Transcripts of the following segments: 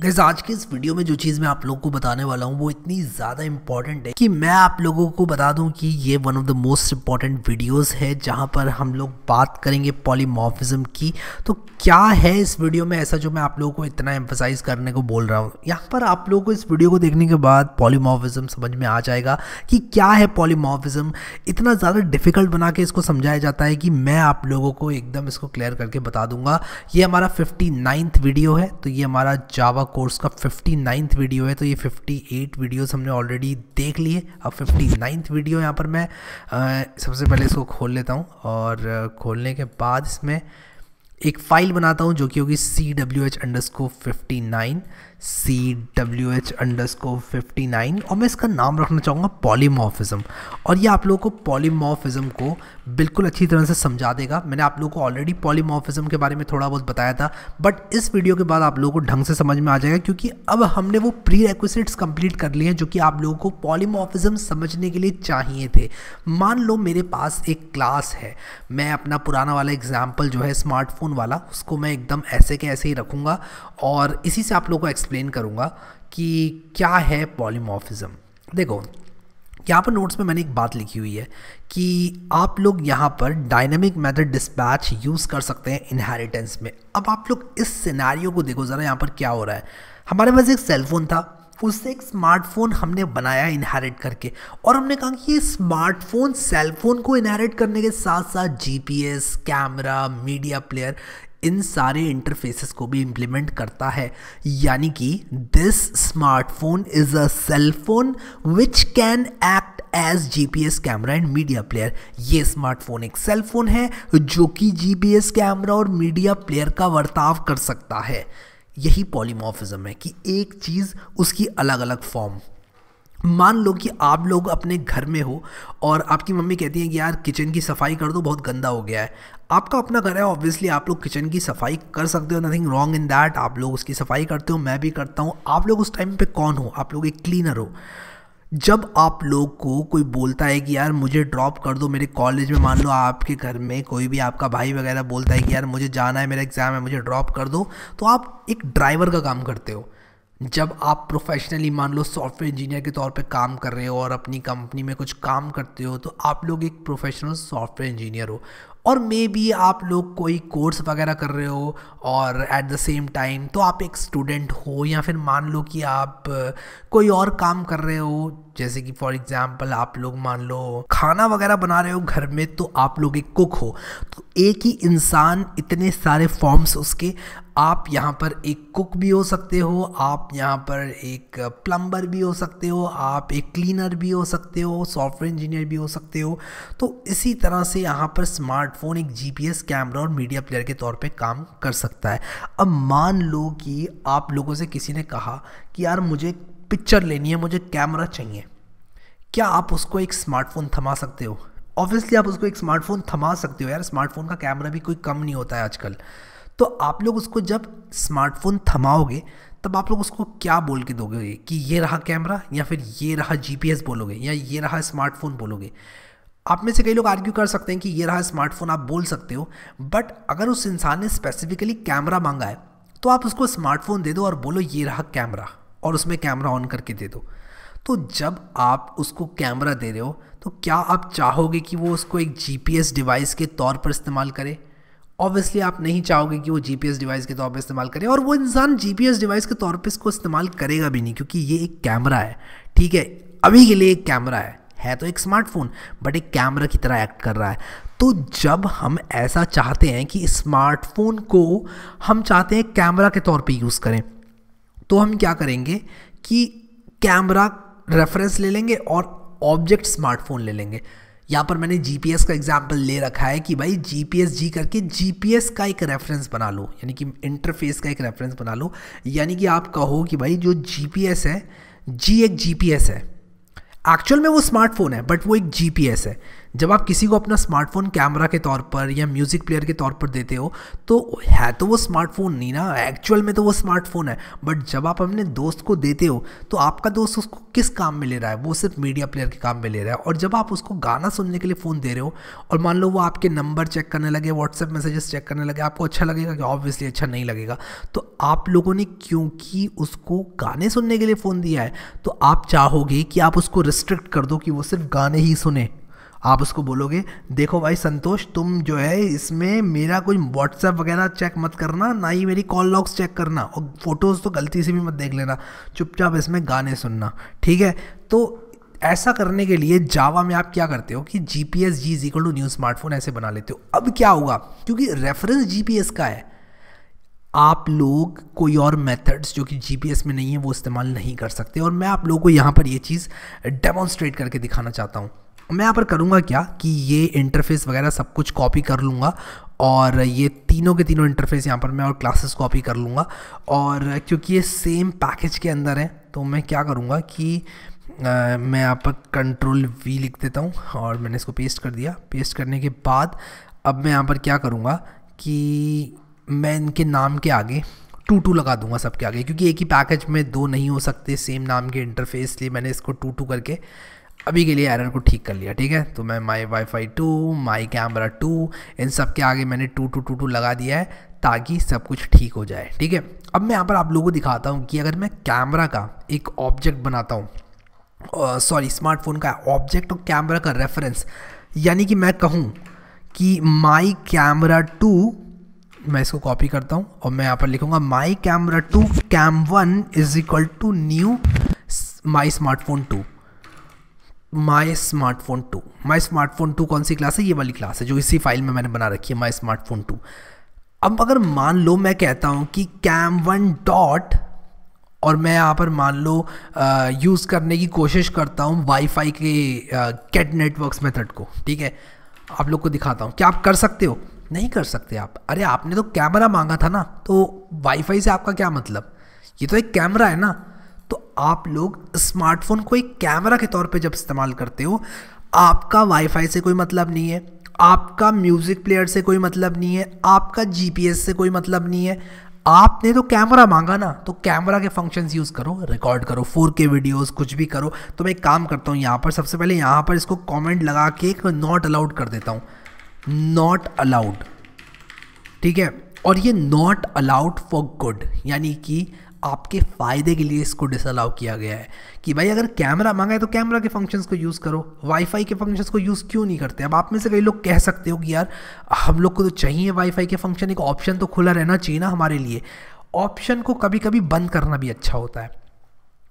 Gas आज के इस वीडियो में जो चीज़ मैं आप लोगों को बताने वाला हूँ वो इतनी ज़्यादा इम्पॉर्टेंट है कि मैं आप लोगों को बता दूँ कि ये one of the most important videos है जहाँ पर हम लोग बात करेंगे पॉलीमॉर्फिज्म की तो क्या है इस वीडियो में ऐसा जो मैं आप लोगों को इतना एम्फोसाइज करने को बोल रहा हूँ यहाँ पर आप लोगों को इस वीडियो को देखने के बाद पॉलीमॉर्फिज्म समझ में आ जाएगा कि क्या है पॉलीमॉर्फिज्म इतना ज़्यादा डिफिकल्ट बना के इसको समझाया जाता है कि मैं आप लोगों को एकदम इसको क्लियर करके बता दूंगा ये हमारा फिफ्टी वीडियो है तो ये हमारा जावा कोर्स का फिफ्टी नाइन्थ वीडियो है तो ये फिफ्टी एट वीडियोज़ हमने ऑलरेडी देख लिए अब फिफ्टी नाइन्थ वीडियो यहाँ पर मैं आ, सबसे पहले इसको खोल लेता हूँ और खोलने के बाद इसमें एक फ़ाइल बनाता हूँ जो कि होगी C W H under fifty nine C W H underscore fifty nine और मैं इसका नाम रखना चाहूँगा पॉलीमोफिज़म और ये आप लोगों को पॉलीमोफिजम को बिल्कुल अच्छी तरह से समझा देगा मैंने आप लोगों को ऑलरेडी पॉलीमोफिज़म के बारे में थोड़ा बहुत बताया था बट इस वीडियो के बाद आप लोगों को ढंग से समझ में आ जाएगा क्योंकि अब हमने वो प्री रेक्विसिट्स कंप्लीट कर लिए हैं जो कि आप लोगों को पॉलीमोफिजम समझने के लिए चाहिए थे मान लो मेरे पास एक क्लास है मैं अपना पुराना वाला एग्जाम्पल जो है स्मार्टफोन वाला उसको मैं एकदम ऐसे के ऐसे ही रखूँगा और इसी से आप लोगों को एक्सप्लेन एक्सप्लेन करूँगा कि क्या है पॉलीमॉर्फिज़म देखो यहाँ पर नोट्स में मैंने एक बात लिखी हुई है कि आप लोग यहाँ पर डायनेमिक मेथड डिस्पैच यूज़ कर सकते हैं इनहेरिटेंस में अब आप लोग इस सिनेरियो को देखो ज़रा यहाँ पर क्या हो रहा है हमारे पास एक सेलफोन था उससे एक स्मार्टफोन हमने बनाया इनहेरिट करके और हमने कहा कि ये स्मार्टफोन सेलफोन को इनहेरिट करने के साथ साथ जीपीएस कैमरा मीडिया प्लेयर इन सारे इंटरफेसेस को भी इम्प्लीमेंट करता है यानी कि this smartphone is a cell phone which can act as GPS camera and media player ये स्मार्टफोन एक सेल फोन है जो कि जीपीएस कैमरा और मीडिया प्लेयर का बर्ताव कर सकता है यही पॉलीमोफिज्म है कि एक चीज़ उसकी अलग अलग फॉर्म मान लो कि आप लोग अपने घर में हो और आपकी मम्मी कहती है कि यार किचन की सफाई कर दो बहुत गंदा हो गया है आपका अपना घर है ऑब्वियसली आप लोग किचन की सफाई कर सकते हो नथिंग रॉन्ग इन दैट आप लोग उसकी सफाई करते हो मैं भी करता हूँ आप लोग उस टाइम पे कौन हो आप लोग एक क्लीनर हो जब आप लोग को कोई बोलता है कि यार मुझे ड्रॉप कर दो मेरे कॉलेज में मान लो आपके घर में कोई भी आपका भाई वगैरह बोलता है कि यार मुझे जाना है मेरा एग्ज़ाम है मुझे ड्रॉप कर दो तो आप एक ड्राइवर का काम करते हो जब आप प्रोफेशनली मान लो सॉफ्टवेयर इंजीनियर के तौर पे काम कर रहे हो और अपनी कंपनी में कुछ काम करते हो तो आप लोग एक प्रोफेशनल सॉफ्टवेयर इंजीनियर हो और मे बी आप लोग कोई कोर्स वगैरह कर रहे हो और एट द सेम टाइम तो आप एक स्टूडेंट हो या फिर मान लो कि आप कोई और काम कर रहे हो जैसे कि फॉर एग्ज़ाम्पल आप लोग मान लो खाना वगैरह बना रहे हो घर में तो आप लोग एक कुक हो तो एक ही इंसान इतने सारे फॉर्म्स उसके आप यहाँ पर एक कुक भी हो सकते हो आप यहाँ पर एक प्लम्बर भी हो सकते हो आप एक क्लीनर भी हो सकते हो सॉफ्टवेयर इंजीनियर भी हो सकते हो तो इसी तरह से यहाँ पर स्मार्टफोन एक जीपीएस कैमरा और मीडिया प्लेयर के तौर पे काम कर सकता है अब मान लो कि आप लोगों से किसी ने कहा कि यार मुझे पिक्चर लेनी है मुझे कैमरा चाहिए क्या आप उसको एक स्मार्टफोन थमा सकते हो ऑब्वियसली आप उसको एक स्मार्टफोन थमा सकते हो यार स्मार्टफोन का कैमरा भी कोई कम नहीं होता है आजकल तो आप लोग उसको जब स्मार्टफोन थमाओगे तब आप लोग उसको क्या बोल के दोगे कि ये रहा कैमरा या फिर ये रहा जी बोलोगे या ये रहा स्मार्टफोन बोलोगे आप में से कई लोग आर्ग्यू कर सकते हैं कि ये रहा स्मार्टफोन आप बोल सकते हो बट अगर उस इंसान ने स्पेसिफिकली कैमरा मांगा है तो आप उसको स्मार्टफोन दे दो और बोलो ये रहा कैमरा और उसमें कैमरा ऑन करके दे दो तो जब आप उसको कैमरा दे रहे हो तो क्या आप चाहोगे कि वो उसको एक जीपीएस डिवाइस के तौर पर इस्तेमाल करें ऑब्वियसली आप नहीं चाहोगे कि वो एस डिवाइस के तौर पर इस्तेमाल करें और वो इंसान एस डिवाइस के तौर पर इसको इस्तेमाल करेगा भी नहीं क्योंकि ये एक कैमरा है ठीक है अभी के लिए एक कैमरा है है तो एक स्मार्टफोन बट एक कैमरा की तरह एक्ट कर रहा है तो जब हम ऐसा चाहते हैं कि स्मार्टफोन को हम चाहते हैं कैमरा के तौर पे यूज़ करें तो हम क्या करेंगे कि कैमरा रेफरेंस ले लेंगे और ऑब्जेक्ट स्मार्टफोन ले लेंगे यहाँ पर मैंने जीपीएस का एग्जाम्पल ले रखा है कि भाई जीपीएस जी करके जीपीएस का एक रेफरेंस बना लो यानी कि इंटरफेस का एक रेफरेंस बना लो यानी कि आप कहो कि भाई जो जीपीएस है जी एक जीपीएस है एक्चुअल में वो स्मार्टफोन है बट वो एक जीपीएस है जब आप किसी को अपना स्मार्टफोन कैमरा के तौर पर या म्यूज़िक प्लेयर के तौर पर देते हो तो है तो वो स्मार्टफोन नहीं ना एक्चुअल में तो वो स्मार्टफोन है बट जब आप अपने दोस्त को देते हो तो आपका दोस्त उसको किस काम में ले रहा है वो सिर्फ मीडिया प्लेयर के काम में ले रहा है और जब आप उसको गाना सुनने के लिए फ़ोन दे रहे हो और मान लो वो आपके नंबर चेक करने लगे व्हाट्सएप मैसेजेस चेक करने लगे आपको अच्छा लगेगा कि ऑब्वियसली अच्छा नहीं लगेगा तो आप लोगों ने क्योंकि उसको गाने सुनने के लिए फ़ोन दिया है तो आप चाहोगे कि आप उसको रिस्ट्रिक्ट कर दो कि वो सिर्फ गाने ही सुने आप उसको बोलोगे देखो भाई संतोष तुम जो है इसमें मेरा कोई व्हाट्सएप वगैरह चेक मत करना ना ही मेरी कॉल लॉग्स चेक करना और फोटोज़ तो गलती से भी मत देख लेना चुपचाप इसमें गाने सुनना ठीक है तो ऐसा करने के लिए जावा में आप क्या करते हो कि G P S G is equal to new smartphone ऐसे बना लेते हो अब क्या होगा क्योंकि रेफरेंस जी पी एस का है आप लोग कोई और मेथड्स जो कि जीपीएस में नहीं है वो इस्तेमाल नहीं कर सकते और मैं आप लोगों को यहाँ पर ये चीज़ डेमोन्स्ट्रेट करके दिखाना चाहता हूँ मैं यहाँ पर करूँगा क्या कि ये इंटरफेस वगैरह सब कुछ कॉपी कर लूँगा और ये तीनों के तीनों इंटरफेस यहाँ पर मैं और क्लासेस कॉपी कर लूँगा और क्योंकि ये सेम पैकेज के अंदर है तो मैं क्या करूँगा कि आ, मैं यहाँ पर कंट्रोल वी लिख देता हूँ और मैंने इसको पेस्ट कर दिया पेस्ट करने के बाद अब मैं यहाँ पर क्या करूँगा कि मैं इनके नाम के आगे टू टू लगा दूंगा सबके आगे क्योंकि एक ही पैकेज में दो नहीं हो सकते सेम नाम के इंटरफेस लिए मैंने इसको टू टू करके अभी के लिए एरर को ठीक कर लिया ठीक है तो मैं my wifi two my camera two इन सब के आगे मैंने टू टू टू टू लगा दिया है ताकि सब कुछ ठीक हो जाए ठीक है अब मैं यहाँ पर आप लोगों को दिखाता हूँ कि अगर मैं कैमरा का एक ऑब्जेक्ट बनाता हूँ सॉरी स्मार्टफोन का ऑब्जेक्ट और कैमरा का रेफरेंस यानी कि मैं कहूँ कि माई कैमरा टू मैं इसको कॉपी करता हूँ और मैं यहाँ पर लिखूँगा my camera two cam one is equal to new my smartphone two my smartphone two my smartphone two कौन सी क्लास है ये वाली क्लास है जो इसी फाइल में मैंने बना रखी है माई स्मार्टफोन टू अब अगर मान लो मैं कहता हूँ कि कैम वन डॉट और मैं यहाँ पर मान लो यूज़ करने की कोशिश करता हूँ वाईफाई के कैट नेटवर्क्स मेथड को ठीक है आप लोग को दिखाता हूँ क्या आप कर सकते हो नहीं कर सकते आप अरे आपने तो कैमरा मांगा था ना तो वाईफाई से आपका क्या मतलब ये तो एक कैमरा है ना तो आप लोग स्मार्टफोन को एक कैमरा के तौर पे जब इस्तेमाल करते हो आपका वाईफाई से कोई मतलब नहीं है आपका म्यूज़िक प्लेयर से कोई मतलब नहीं है आपका जीपीएस से कोई मतलब नहीं है आपने तो कैमरा मांगा ना तो कैमरा के फंक्शंस यूज़ करो रिकॉर्ड करो 4K वीडियोस कुछ भी करो तो मैं एक काम करता हूँ यहाँ पर सबसे पहले यहाँ पर इसको कमेंट लगा के नॉट अलाउड कर देता हूँ नॉट अलाउड ठीक है और ये नॉट अलाउड फॉर गुड यानी कि आपके फ़ायदे के लिए इसको डिसअलाउ किया गया है कि भाई अगर कैमरा मांगा है तो कैमरा के फंक्शंस को यूज़ करो वाईफाई के फंक्शंस को यूज़ क्यों नहीं करते अब आप में से कई लोग कह सकते हो कि यार हम लोग को तो चाहिए वाईफाई के फंक्शन एक ऑप्शन तो खुला रहना चाहिए ना हमारे लिए ऑप्शन को कभी कभी बंद करना भी अच्छा होता है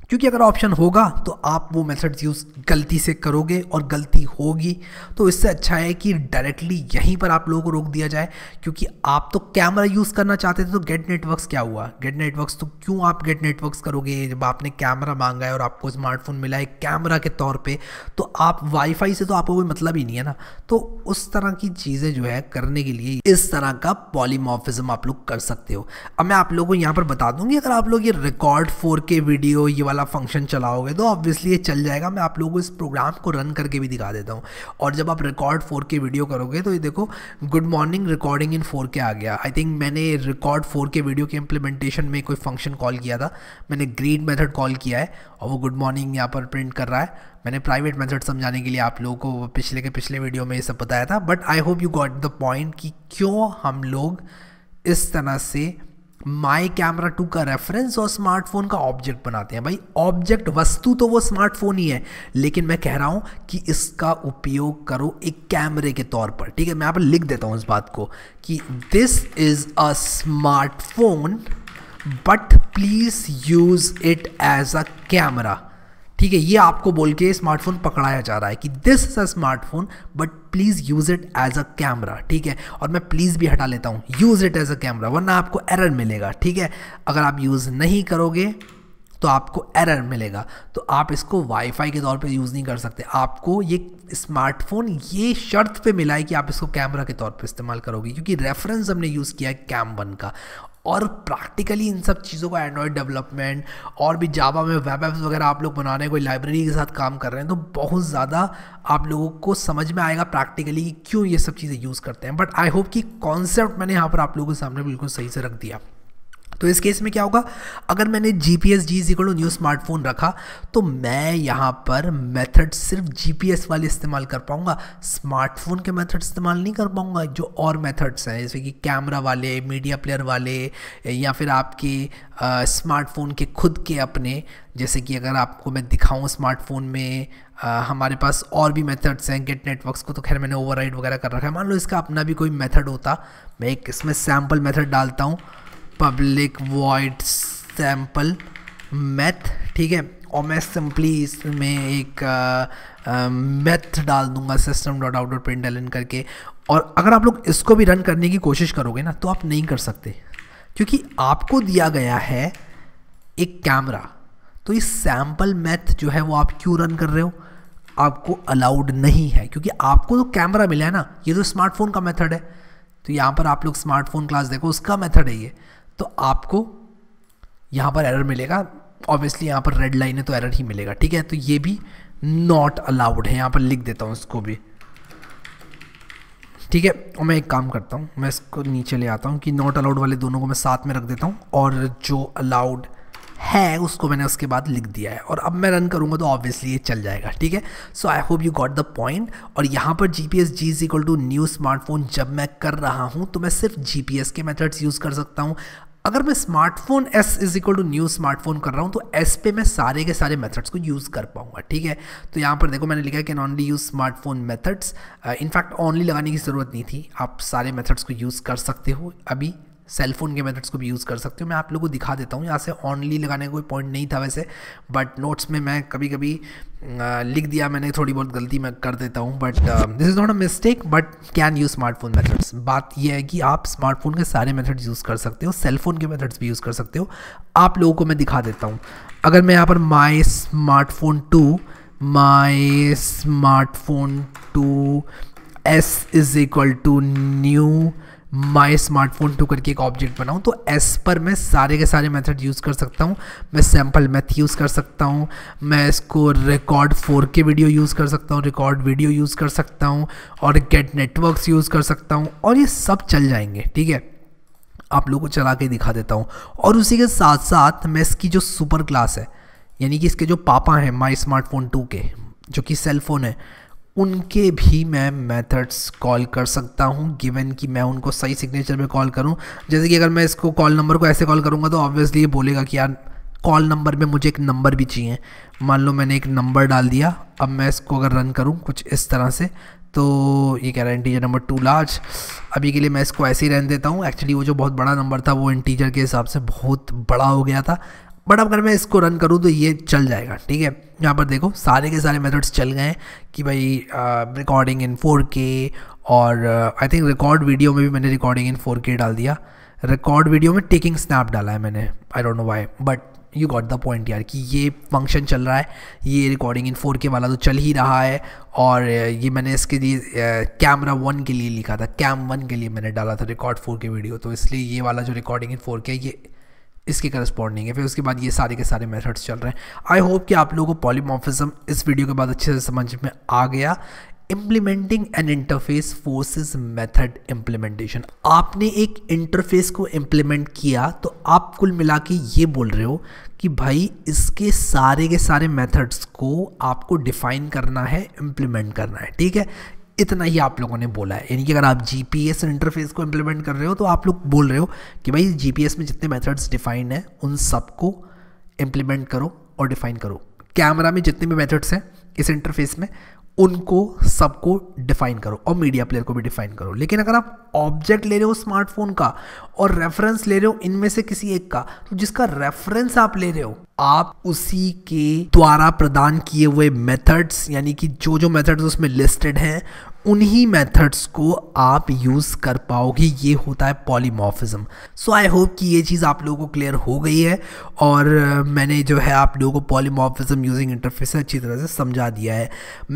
क्योंकि अगर ऑप्शन होगा तो आप वो मेथड्स यूज़ गलती से करोगे और गलती होगी तो इससे अच्छा है कि डायरेक्टली यहीं पर आप लोगों को रोक दिया जाए क्योंकि आप तो कैमरा यूज़ करना चाहते थे तो गेट नेटवर्क्स क्या हुआ गेट नेटवर्क्स तो क्यों आप गेट नेटवर्क्स करोगे जब आपने कैमरा मांगा है और आपको स्मार्टफोन मिला है कैमरा के तौर पर तो आप वाईफाई से तो आपको कोई मतलब ही नहीं है ना तो उस तरह की चीज़ें जो है करने के लिए इस तरह का पॉलीमॉफिज्म आप लोग कर सकते हो अब मैं आप लोगों को यहाँ पर बता दूंगी अगर आप लोग ये रिकॉर्ड फोर वीडियो ये वाला वाला फंक्शन चलाओगे तो ऑब्वियसली ये चल जाएगा मैं आप लोगों को इस प्रोग्राम को रन करके भी दिखा देता हूँ और जब आप रिकॉर्ड फोर के वीडियो करोगे तो ये देखो good morning recording in four K आ गया आई थिंक मैंने रिकॉर्ड फोर के वीडियो के इम्प्लीमेंटेशन में कोई फंक्शन कॉल किया था मैंने ग्रीन मेथड कॉल किया है और वो गुड मॉर्निंग यहाँ पर प्रिंट कर रहा है मैंने प्राइवेट मेथड समझाने के लिए आप लोगों को पिछले के पिछले वीडियो में ये सब बताया था but I hope you got the point कि क्यों हम लोग इस तरह से माई कैमरा टू का रेफरेंस और स्मार्टफोन का ऑब्जेक्ट बनाते हैं भाई ऑब्जेक्ट वस्तु तो वो स्मार्टफोन ही है लेकिन मैं कह रहा हूँ कि इसका उपयोग करो एक कैमरे के तौर पर ठीक है मैं यहाँ पर लिख देता हूँ इस बात को कि this is a smartphone but please use it as a camera ठीक है ये आपको बोल के स्मार्टफोन पकड़ाया जा रहा है कि this is a smartphone but please use it as a camera ठीक है और मैं प्लीज़ भी हटा लेता हूँ use it as a camera वरना आपको एरर मिलेगा ठीक है अगर आप यूज़ नहीं करोगे तो आपको एरर मिलेगा तो आप इसको वाईफाई के तौर पे यूज़ नहीं कर सकते आपको ये स्मार्टफोन ये शर्त पे मिला है कि आप इसको कैमरा के तौर पे इस्तेमाल करोगे क्योंकि रेफरेंस हमने यूज़ किया है कैम वन का और प्रैक्टिकली इन सब चीज़ों का एंड्रॉयड डेवलपमेंट और भी जावा में वेब एप्स वगैरह आप लोग बना रहे हैं कोई लाइब्रेरी के साथ काम कर रहे हैं तो बहुत ज़्यादा आप लोगों को समझ में आएगा प्रैक्टिकली कि क्यों ये सब चीज़ें यूज़ करते हैं बट आई होप कि कॉन्सेप्ट मैंने यहाँ पर आप लोगों के सामने बिल्कुल सही से रख दिया तो इस केस में क्या होगा अगर मैंने G P S G is new smartphone रखा तो मैं यहाँ पर मेथड सिर्फ जी पी एस वाले इस्तेमाल कर पाऊँगा स्मार्टफोन के मेथड इस्तेमाल नहीं कर पाऊँगा जो और मेथड्स हैं जैसे कि कैमरा वाले मीडिया प्लेयर वाले या फिर आपके स्मार्टफोन के खुद के अपने जैसे कि अगर आपको मैं दिखाऊँ स्मार्टफोन में आ, हमारे पास और भी मेथड्स हैं गेट नेटवर्क्स को तो खैर मैंने ओवर वगैरह कर रखा है मान लो इसका अपना भी कोई मेथड होता मैं एक इसमें सैम्पल मेथड डालता हूँ पब्लिक वॉइड सैम्पल मैथ ठीक है और मैं सिंपली इसमें एक मैथ डाल दूंगा system dot out dot print L करके और अगर आप लोग इसको भी रन करने की कोशिश करोगे ना तो आप नहीं कर सकते क्योंकि आपको दिया गया है एक कैमरा तो ये सैम्पल मैथ जो है वो आप क्यों रन कर रहे हो आपको अलाउड नहीं है क्योंकि आपको तो कैमरा मिला है ना ये तो स्मार्टफोन का मेथड है तो यहाँ पर आप लोग स्मार्टफोन क्लास देखो उसका मेथड है ये तो आपको यहाँ पर एरर मिलेगा ऑब्वियसली यहाँ पर रेड लाइन है तो एरर ही मिलेगा ठीक है तो ये भी नॉट अलाउड है यहाँ पर लिख देता हूँ इसको भी ठीक है और मैं एक काम करता हूँ मैं इसको नीचे ले आता हूँ कि नॉट अलाउड वाले दोनों को मैं साथ में रख देता हूँ और जो अलाउड है उसको मैंने उसके बाद लिख दिया है और अब मैं रन करूँगा तो ऑब्वियसली ये चल जाएगा ठीक है so I hope you got the point और यहाँ पर G P S G is equal to new smartphone जब मैं कर रहा हूँ तो मैं सिर्फ जी पी एस के मेथड्स यूज़ कर सकता हूँ अगर मैं smartphone S is equal to new smartphone कर रहा हूँ तो एस पे मैं सारे के सारे मेथड्स को यूज़ कर पाऊंगा ठीक है तो यहाँ पर देखो मैंने लिखा है can only use smartphone methods in fact only लगाने की ज़रूरत नहीं थी आप सारे मेथड्स को यूज़ कर सकते हो अभी सेलफोन के मेथड्स को भी यूज़ कर सकते हो मैं आप लोगों को दिखा देता हूँ यहाँ से ऑनली लगाने का कोई पॉइंट नहीं था वैसे बट नोट्स में मैं कभी कभी लिख दिया मैंने थोड़ी बहुत गलती मैं कर देता हूँ but this is not a mistake but can use smartphone methods बात यह है कि आप स्मार्टफोन के सारे मेथड्स यूज़ कर सकते हो सेलफोन के मेथड्स भी यूज़ कर सकते हो आप लोगों को मैं दिखा देता हूँ अगर मैं यहाँ पर my smartphone two my smartphone two S is equal to new my smartphone two करके एक ऑब्जेक्ट बनाऊँ तो एस पर मैं सारे के सारे मेथड यूज़ कर सकता हूँ मैं सैम्पल मैथ यूज़ कर सकता हूँ मैं इसको record four K video use कर सकता हूँ रिकॉर्ड वीडियो यूज़ कर सकता हूँ और गेट नेटवर्क्स यूज़ कर सकता हूँ और ये सब चल जाएंगे ठीक है आप लोगों को चला के दिखा देता हूँ और उसी के साथ साथ मैं इसकी जो सुपर क्लास है यानी कि इसके जो पापा हैं माई स्मार्टफोन टू के जो कि सेल फोन है उनके भी मैं मेथड्स कॉल कर सकता हूँ गिवन कि मैं उनको सही सिग्नेचर में कॉल करूँ जैसे कि अगर मैं इसको कॉल नंबर को ऐसे कॉल करूँगा तो ऑब्वियसली ये बोलेगा कि यार कॉल नंबर में मुझे एक नंबर भी चाहिए मान लो मैंने एक नंबर डाल दिया अब मैं इसको अगर रन करूँ कुछ इस तरह से तो ये कह रहा है इंटीजर नंबर टू लार्ज अभी के लिए मैं इसको ऐसे ही रहने देता हूँ एक्चुअली वो जो बहुत बड़ा नंबर था वो इंटीजर के हिसाब से बहुत बड़ा हो गया था बट अगर मैं इसको रन करूँ तो ये चल जाएगा ठीक है यहाँ पर देखो सारे के सारे मेथड्स चल गए हैं कि भाई रिकॉर्डिंग इन 4K और आई थिंक रिकॉर्ड वीडियो में भी मैंने रिकॉर्डिंग इन 4K डाल दिया रिकॉर्ड वीडियो में टेकिंग स्नैप डाला है मैंने I don't know why but you got the point यार कि ये फंक्शन चल रहा है ये रिकॉर्डिंग इन फोर के वाला तो चल ही रहा है और ये मैंने इसके लिए कैमरा वन के लिए लिखा था कैम वन के लिए मैंने डाला था रिकॉर्ड फोर के वीडियो तो इसलिए ये वाला जो रिकॉर्डिंग इन फोर के ये इसके करस्पॉन्डिंग है फिर उसके बाद ये सारे के सारे मेथड्स चल रहे हैं आई होप कि आप लोगों को पॉलीमॉर्फिज्म इस वीडियो के बाद अच्छे से समझ में आ गया implementing an interface forces method implementation आपने एक इंटरफेस को इम्प्लीमेंट किया तो आप कुल मिला के ये बोल रहे हो कि भाई इसके सारे के सारे मेथड्स को आपको डिफाइन करना है इम्प्लीमेंट करना है ठीक है इतना ही आप लोगों ने बोला है यानी कि अगर आप जी पी एस इंटरफेस को इम्प्लीमेंट कर रहे हो तो आप लोग बोल रहे हो कि भाई जी पी एस में जितने मेथड्स डिफाइंड हैं उन सबको इम्प्लीमेंट करो और डिफाइन करो कैमरा में जितने भी मेथड्स हैं इस इंटरफेस में उनको सबको डिफाइन करो और मीडिया प्लेयर को भी डिफाइन करो लेकिन अगर आप ऑब्जेक्ट ले रहे हो स्मार्टफोन का और रेफरेंस ले रहे हो इनमें से किसी एक का तो जिसका रेफरेंस आप ले रहे हो आप उसी के द्वारा प्रदान किए हुए मेथड्स यानी कि जो जो मेथड्स उसमें लिस्टेड हैं उन्हीं मेथड्स को आप यूज़ कर पाओगे ये होता है पॉलीमॉर्फिज्म सो आई होप कि ये चीज़ आप लोगों को क्लियर हो गई है और मैंने जो है आप लोगों को पॉलीमॉर्फिज्म यूजिंग इंटरफेस अच्छी तरह से समझा दिया है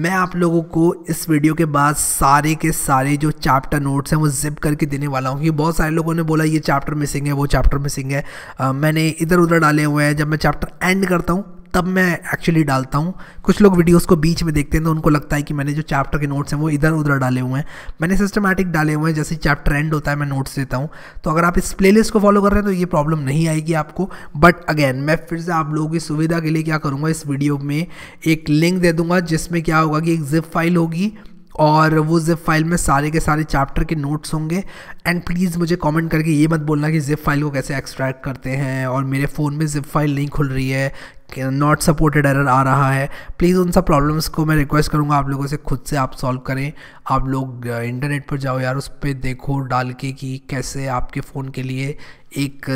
मैं आप लोगों को इस वीडियो के बाद सारे के सारे जो चैप्टर नोट्स हैं वो जिप करके देने वाला हूँ क्योंकि बहुत सारे लोगों ने बोला ये चैप्टर मिसिंग है वो चैप्टर मिसिंग है आ, मैंने इधर उधर डाले हुए हैं जब मैं चैप्टर एंड करता हूँ तब मैं एक्चुअली डालता हूँ कुछ लोग वीडियोस को बीच में देखते हैं तो उनको लगता है कि मैंने जो चैप्टर के नोट्स हैं वो इधर उधर डाले हुए हैं मैंने सिस्टमैटिक डाले हुए हैं जैसे चैप्टर एंड होता है मैं नोट्स देता हूँ तो अगर आप इस प्ले को फॉलो कर रहे हैं तो ये प्रॉब्लम नहीं आएगी आपको बट अगेन मैं फिर से आप लोगों की सुविधा के लिए क्या करूँगा इस वीडियो में एक लिंक दे दूँगा जिसमें क्या होगा कि एक जिप फाइल होगी और वो जिप फाइल में सारे के सारे चैप्टर के नोट्स होंगे एंड प्लीज़ मुझे कमेंट करके ये मत बोलना कि जिप फाइल को कैसे एक्सट्रैक्ट करते हैं और मेरे फ़ोन में जिप फाइल नहीं खुल रही है नॉट सपोर्टेड एरर आ रहा है प्लीज़ उन सब प्रॉब्लम्स को मैं रिक्वेस्ट करूँगा आप लोगों से खुद से आप सॉल्व करें आप लोग इंटरनेट पर जाओ यार उस पर देखो डाल के कि कैसे आपके फ़ोन के लिए एक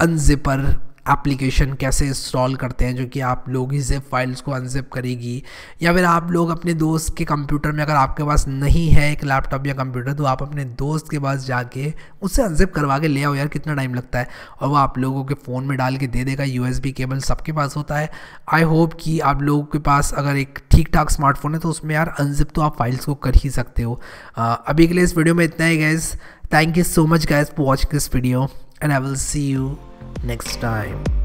अनजिपर एप्लीकेशन कैसे इंस्टॉल करते हैं जो कि आप लोग ही जिप फाइल्स को अनजिप करेगी या फिर आप लोग अपने दोस्त के कंप्यूटर में अगर आपके पास नहीं है एक लैपटॉप या कंप्यूटर तो आप अपने दोस्त के पास जाके उससे अनजिप करवा के ले आओ यार कितना टाइम लगता है और वो आप लोगों के फ़ोन में डाल के दे देगा यू केबल सबके पास होता है आई होप कि आप लोगों के पास अगर एक ठीक ठाक स्मार्टफोन है तो उसमें यार अनजिप तो आप फाइल्स को कर ही सकते हो अभी के लिए इस वीडियो में इतना ही guys thank you so much guys for watching this video and I will see you next time.